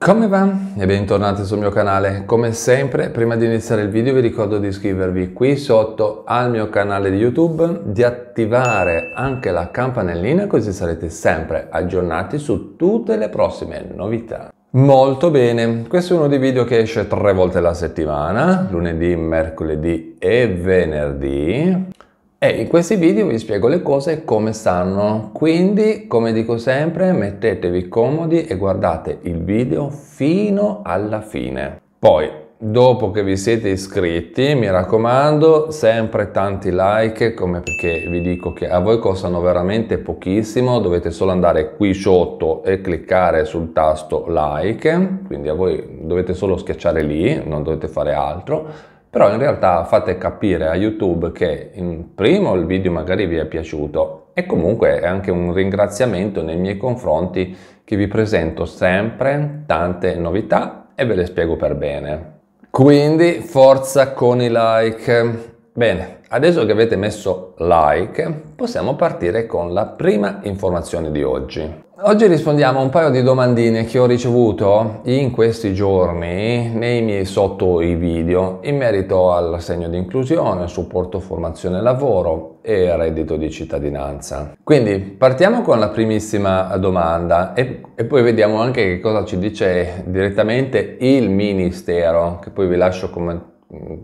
Come va? E bentornati sul mio canale. Come sempre, prima di iniziare il video vi ricordo di iscrivervi qui sotto al mio canale di YouTube, di attivare anche la campanellina così sarete sempre aggiornati su tutte le prossime novità. Molto bene, questo è uno dei video che esce tre volte alla settimana, lunedì, mercoledì e venerdì. E in questi video vi spiego le cose come stanno, quindi come dico sempre mettetevi comodi e guardate il video fino alla fine. Poi, dopo che vi siete iscritti, mi raccomando, sempre tanti like, come perché vi dico che a voi costano veramente pochissimo, dovete solo andare qui sotto e cliccare sul tasto like, quindi a voi dovete solo schiacciare lì, non dovete fare altro però in realtà fate capire a YouTube che in primo il video magari vi è piaciuto e comunque è anche un ringraziamento nei miei confronti che vi presento sempre tante novità e ve le spiego per bene. Quindi forza con i like. Bene, Adesso che avete messo like, possiamo partire con la prima informazione di oggi. Oggi rispondiamo a un paio di domandine che ho ricevuto in questi giorni nei miei sotto i video in merito al segno di inclusione, supporto formazione lavoro e reddito di cittadinanza. Quindi partiamo con la primissima domanda e, e poi vediamo anche che cosa ci dice direttamente il Ministero, che poi vi lascio commentare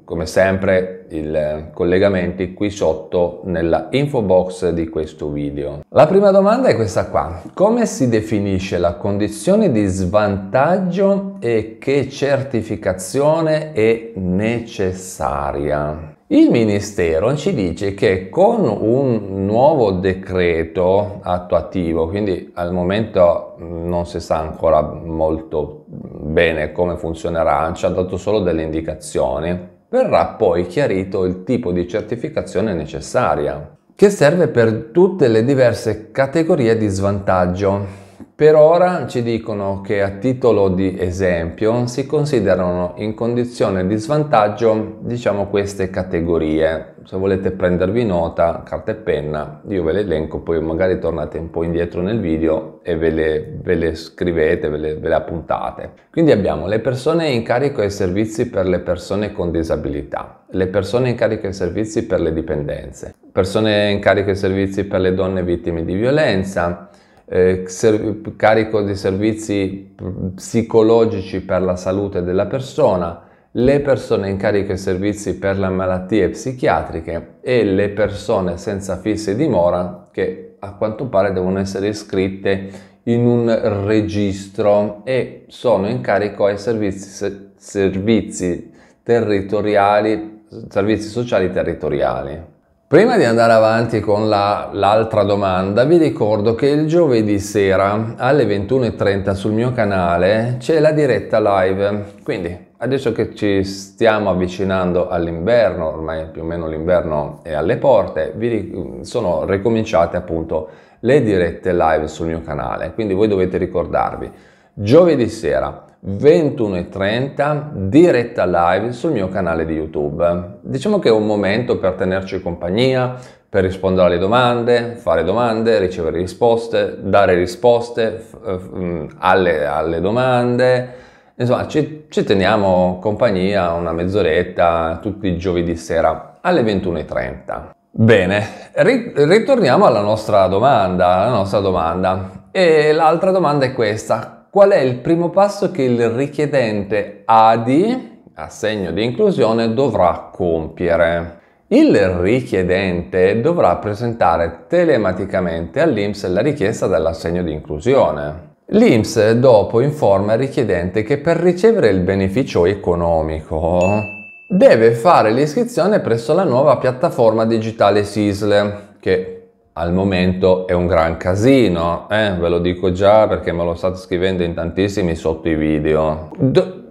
come sempre i collegamenti qui sotto nella info box di questo video. La prima domanda è questa qua. Come si definisce la condizione di svantaggio e che certificazione è necessaria? Il Ministero ci dice che con un nuovo decreto attuativo, quindi al momento mm, non si sa ancora molto bene come funzionerà, ci ha dato solo delle indicazioni, verrà poi chiarito il tipo di certificazione necessaria, che serve per tutte le diverse categorie di svantaggio per ora ci dicono che a titolo di esempio si considerano in condizione di svantaggio diciamo queste categorie. Se volete prendervi nota, carta e penna, io ve le elenco, poi magari tornate un po' indietro nel video e ve le, ve le scrivete, ve le, ve le appuntate. Quindi abbiamo le persone in carico ai servizi per le persone con disabilità, le persone in carico ai servizi per le dipendenze, persone in carico ai servizi per le donne vittime di violenza, eh, carico di servizi psicologici per la salute della persona, le persone in carico di servizi per le malattie psichiatriche e le persone senza fisse dimora che a quanto pare devono essere iscritte in un registro e sono in carico ai servizi, servizi territoriali, servizi sociali territoriali. Prima di andare avanti con la, l'altra domanda, vi ricordo che il giovedì sera alle 21.30 sul mio canale c'è la diretta live. Quindi adesso che ci stiamo avvicinando all'inverno, ormai più o meno l'inverno è alle porte, vi, sono ricominciate appunto le dirette live sul mio canale. Quindi voi dovete ricordarvi Giovedì sera 21.30 diretta live sul mio canale di YouTube. Diciamo che è un momento per tenerci compagnia, per rispondere alle domande, fare domande, ricevere risposte, dare risposte mm, alle, alle domande. Insomma, ci, ci, teniamo compagnia una mezz'oretta tutti i giovedì sera alle 21.30. Bene, ritorniamo alla nostra domanda, La nostra domanda. E l'altra domanda è questa qual è il primo passo che il richiedente ADI, a di inclusione, dovrà compiere? Il richiedente dovrà presentare telematicamente all'INPS la richiesta dell'assegno di inclusione. L'INPS dopo informa il richiedente che per ricevere il beneficio economico deve fare l'iscrizione presso la nuova piattaforma digitale SISL, che al momento è un gran casino, eh? ve lo dico già perché me lo state scrivendo in tantissimi sotto i video. D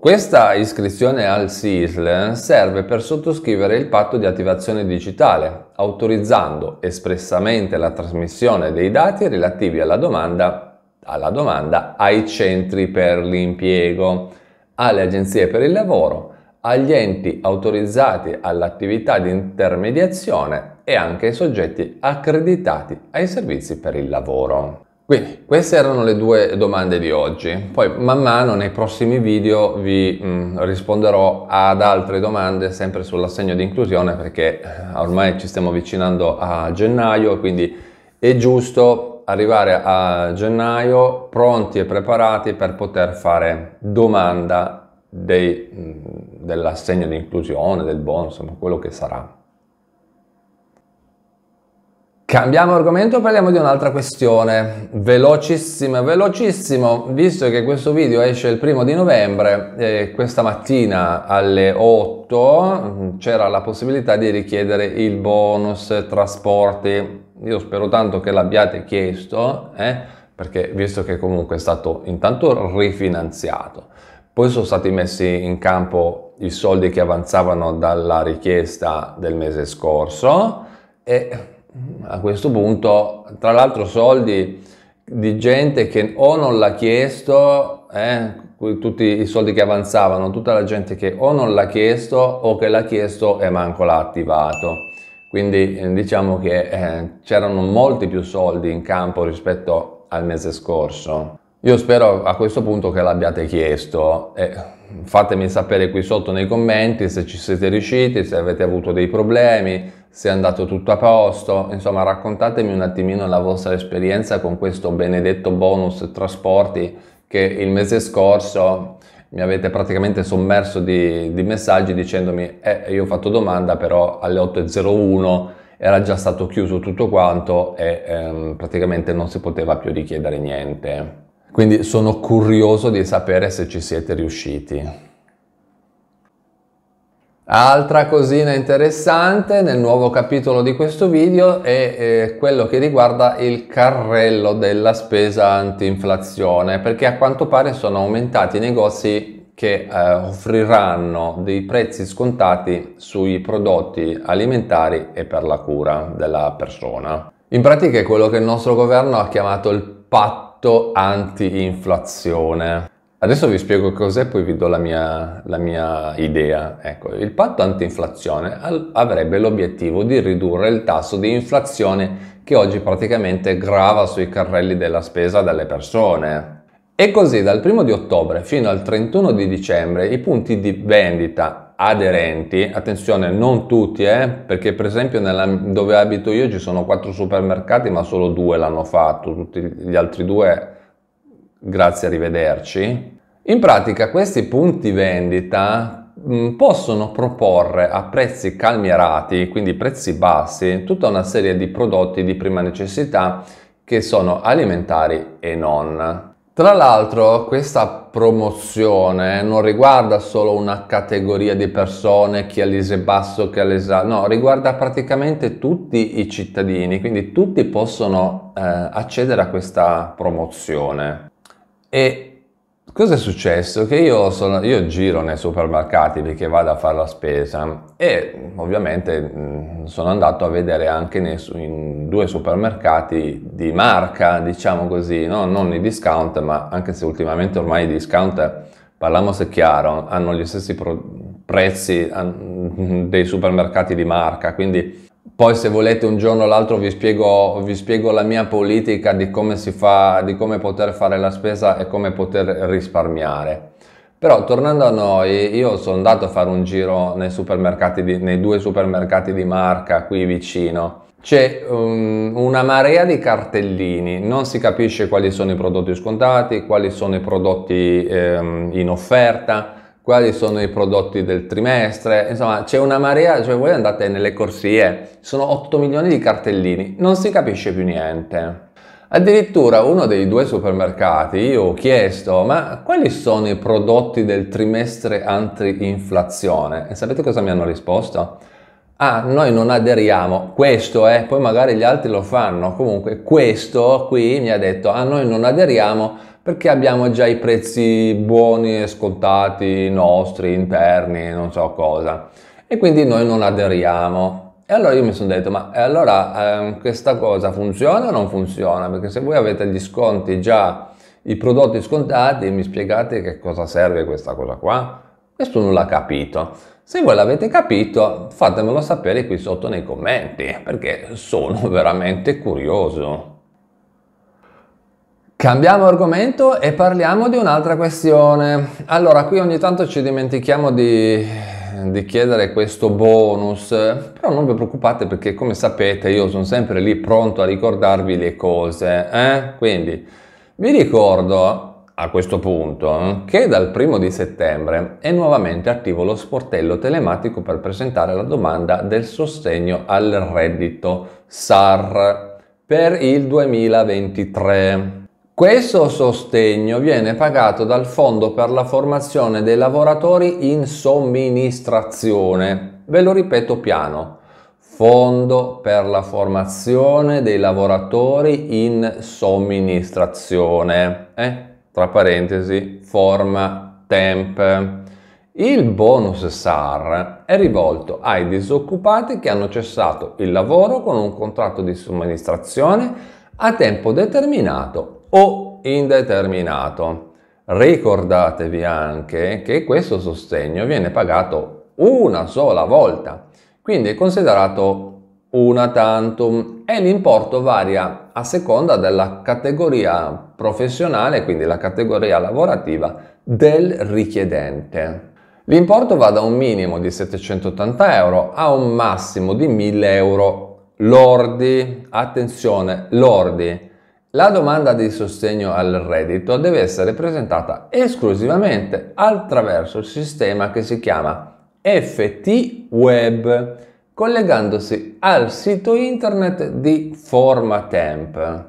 questa iscrizione al SISL eh, serve per sottoscrivere il patto di attivazione digitale, autorizzando espressamente la trasmissione dei dati relativi alla domanda, alla domanda ai centri per l'impiego, alle agenzie per il lavoro, agli enti autorizzati all'attività di intermediazione e anche ai soggetti accreditati ai servizi per il lavoro. Quindi queste erano le due domande di oggi, poi man mano nei prossimi video vi mh, mm, risponderò ad altre domande sempre sull'assegno di inclusione perché eh, ormai ci stiamo avvicinando a gennaio quindi è giusto arrivare a gennaio pronti e preparati per poter fare domanda dei, mh, mm, dell'assegno di inclusione, del bonus, quello che sarà. Cambiamo argomento e parliamo di un'altra questione, velocissima, velocissimo, visto che questo video esce il primo di novembre, eh, questa mattina alle 8 mm, c'era la possibilità di richiedere il bonus trasporti, io spero tanto che l'abbiate chiesto, eh, perché visto che comunque è stato intanto rifinanziato, poi sono stati messi in campo i soldi che avanzavano dalla richiesta del mese scorso e a questo punto, tra l'altro soldi di gente che o non l'ha chiesto, eh, tutti i soldi che avanzavano, tutta la gente che o non l'ha chiesto o che l'ha chiesto e manco l'ha attivato. Quindi eh, diciamo che eh, c'erano molti più soldi in campo rispetto al mese scorso. Io spero a questo punto che l'abbiate chiesto e fatemi sapere qui sotto nei commenti se ci siete riusciti, se avete avuto dei problemi, se è andato tutto a posto, insomma raccontatemi un attimino la vostra esperienza con questo benedetto bonus trasporti che il mese scorso mi avete praticamente sommerso di, di messaggi dicendomi eh, io ho fatto domanda però alle 8.01 era già stato chiuso tutto quanto e ehm, praticamente non si poteva più richiedere niente. Quindi sono curioso di sapere se ci siete riusciti. Altra cosina interessante nel nuovo capitolo di questo video è eh, quello che riguarda il carrello della spesa antinflazione, perché a quanto pare sono aumentati i negozi che eh, offriranno dei prezzi scontati sui prodotti alimentari e per la cura della persona. In pratica è quello che il nostro governo ha chiamato il patto antinflazione. Adesso vi spiego cos'è, poi vi do la mia, la mia idea. Ecco, il patto antinflazione avrebbe l'obiettivo di ridurre il tasso di inflazione che oggi praticamente grava sui carrelli della spesa delle persone. E così dal 1 di ottobre fino al 31 di dicembre i punti di vendita aderenti, attenzione non tutti eh, perché per esempio nella, dove abito io ci sono quattro supermercati ma solo due l'hanno fatto, tutti gli altri due grazie, arrivederci. In pratica questi punti vendita mm, possono proporre a prezzi calmierati, quindi prezzi bassi, tutta una serie di prodotti di prima necessità che sono alimentari e non. Tra l'altro questa promozione non riguarda solo una categoria di persone, chi ha l'ISE basso, chi ha l'ISE alto, no, riguarda praticamente tutti i cittadini, quindi tutti possono eh, accedere a questa promozione. E cosa è successo? Che io, sono, io giro nei supermercati perché vado a fare la spesa e ovviamente mm, sono andato a vedere anche nei, in due supermercati di marca, diciamo così, no? non i discount, ma anche se ultimamente ormai i discount, parliamo se chiaro, hanno gli stessi pro- prezzi dei supermercati di marca, quindi poi se volete un giorno o l'altro vi spiego, vi spiego la mia politica di come, si fa, di come poter fare la spesa e come poter risparmiare. Però tornando a noi, io sono andato a fare un giro nei, di, nei due supermercati di marca qui vicino. C'è um, una marea di cartellini, non si capisce quali sono i prodotti scontati, quali sono i prodotti ehm, in offerta quali sono i prodotti del trimestre, insomma c'è una marea, cioè voi andate nelle corsie, sono 8 milioni di cartellini, non si capisce più niente. Addirittura uno dei due supermercati io ho chiesto ma quali sono i prodotti del trimestre anti-inflazione e sapete cosa mi hanno risposto? Ah, noi non aderiamo, questo è, eh, poi magari gli altri lo fanno, comunque questo qui mi ha detto ah noi non aderiamo perché abbiamo già i prezzi buoni e scontati nostri, interni, non so cosa. E quindi noi non aderiamo. E allora io mi sono detto, ma allora eh, questa cosa funziona o non funziona? Perché se voi avete gli sconti già, i prodotti scontati, mi spiegate che cosa serve questa cosa qua? Questo non l'ha capito. Se voi l'avete capito, fatemelo sapere qui sotto nei commenti, perché sono veramente curioso. Cambiamo argomento e parliamo di un'altra questione. Allora, qui ogni tanto ci dimentichiamo di, di, chiedere questo bonus, però non vi preoccupate perché come sapete io sono sempre lì pronto a ricordarvi le cose. Eh? Quindi vi ricordo a questo punto eh, che dal primo di settembre è nuovamente attivo lo sportello telematico per presentare la domanda del sostegno al reddito SAR per il 2023. Questo sostegno viene pagato dal Fondo per la formazione dei lavoratori in somministrazione. Ve lo ripeto piano. Fondo per la formazione dei lavoratori in somministrazione. Eh? Tra parentesi, forma temp. Il bonus SAR è rivolto ai disoccupati che hanno cessato il lavoro con un contratto di somministrazione a tempo determinato o indeterminato. Ricordatevi anche che questo sostegno viene pagato una sola volta, quindi è considerato una tantum e l'importo varia a seconda della categoria professionale, quindi la categoria lavorativa del richiedente. L'importo va da un minimo di 780 euro a un massimo di 1000 euro lordi. Attenzione, lordi la domanda di sostegno al reddito deve essere presentata esclusivamente attraverso il sistema che si chiama FT Web, collegandosi al sito internet di Formatemp.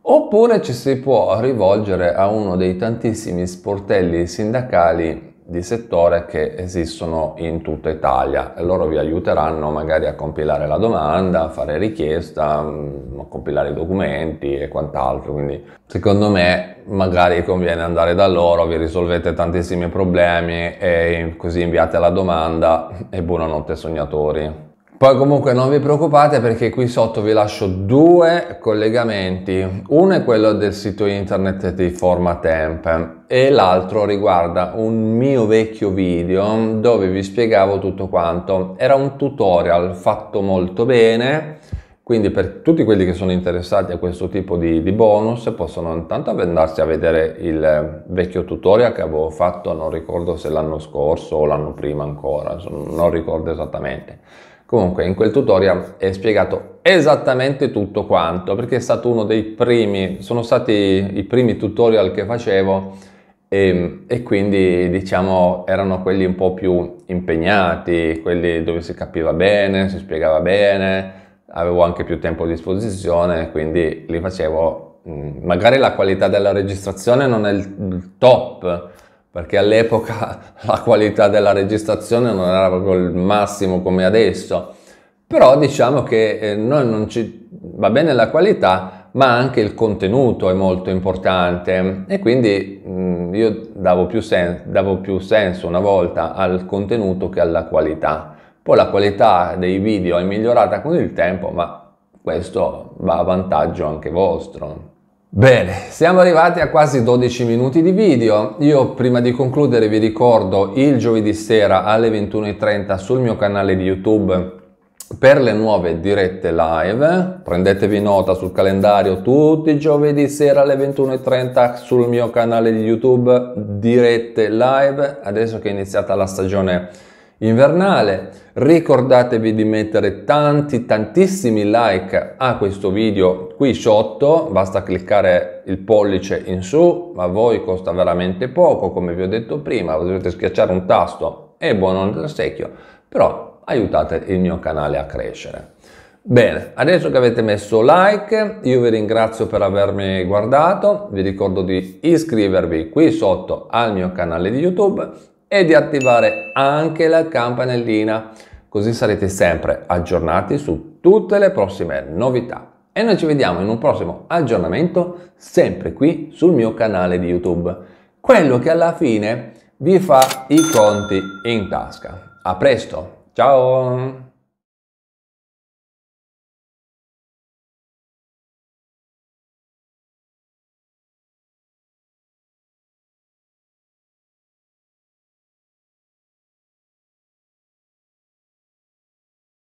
Oppure ci si può rivolgere a uno dei tantissimi sportelli sindacali di settore che esistono in tutta Italia e loro vi aiuteranno magari a compilare la domanda, a fare richiesta, mm, a compilare i documenti e quant'altro. Quindi secondo me magari conviene andare da loro, vi risolvete tantissimi problemi e così inviate la domanda e buonanotte sognatori. Poi comunque non vi preoccupate perché qui sotto vi lascio due collegamenti. Uno è quello del sito internet di Formatemp e l'altro riguarda un mio vecchio video dove vi spiegavo tutto quanto. Era un tutorial fatto molto bene, quindi per tutti quelli che sono interessati a questo tipo di, di bonus possono intanto andarsi a vedere il vecchio tutorial che avevo fatto, non ricordo se l'anno scorso o l'anno prima ancora, non ricordo esattamente Comunque in quel tutorial è spiegato esattamente tutto quanto perché è stato uno dei primi, sono stati i primi tutorial che facevo e, e quindi diciamo erano quelli un po' più impegnati, quelli dove si capiva bene, si spiegava bene, avevo anche più tempo a disposizione, quindi li facevo. Mm, magari la qualità della registrazione non è il top, perché all'epoca la qualità della registrazione non era proprio il massimo come adesso, però diciamo che eh, noi non ci va bene la qualità, ma anche il contenuto è molto importante e quindi mm, io davo più, sen- davo più senso una volta al contenuto che alla qualità. Poi la qualità dei video è migliorata con il tempo, ma questo va a vantaggio anche vostro. Bene, siamo arrivati a quasi 12 minuti di video. Io prima di concludere vi ricordo il giovedì sera alle 21.30 sul mio canale di YouTube per le nuove dirette live. Prendetevi nota sul calendario tutti i giovedì sera alle 21.30 sul mio canale di YouTube dirette live. Adesso che è iniziata la stagione invernale. Ricordatevi di mettere tanti tantissimi like a questo video qui sotto, basta cliccare il pollice in su, ma a voi costa veramente poco, come vi ho detto prima, potete schiacciare un tasto e buono nel secchio, però aiutate il mio canale a crescere. Bene, adesso che avete messo like, io vi ringrazio per avermi guardato, vi ricordo di iscrivervi qui sotto al mio canale di YouTube e di attivare anche la campanellina, così sarete sempre aggiornati su tutte le prossime novità. E noi ci vediamo in un prossimo aggiornamento sempre qui sul mio canale di YouTube, quello che alla fine vi fa i conti in tasca. A presto, ciao!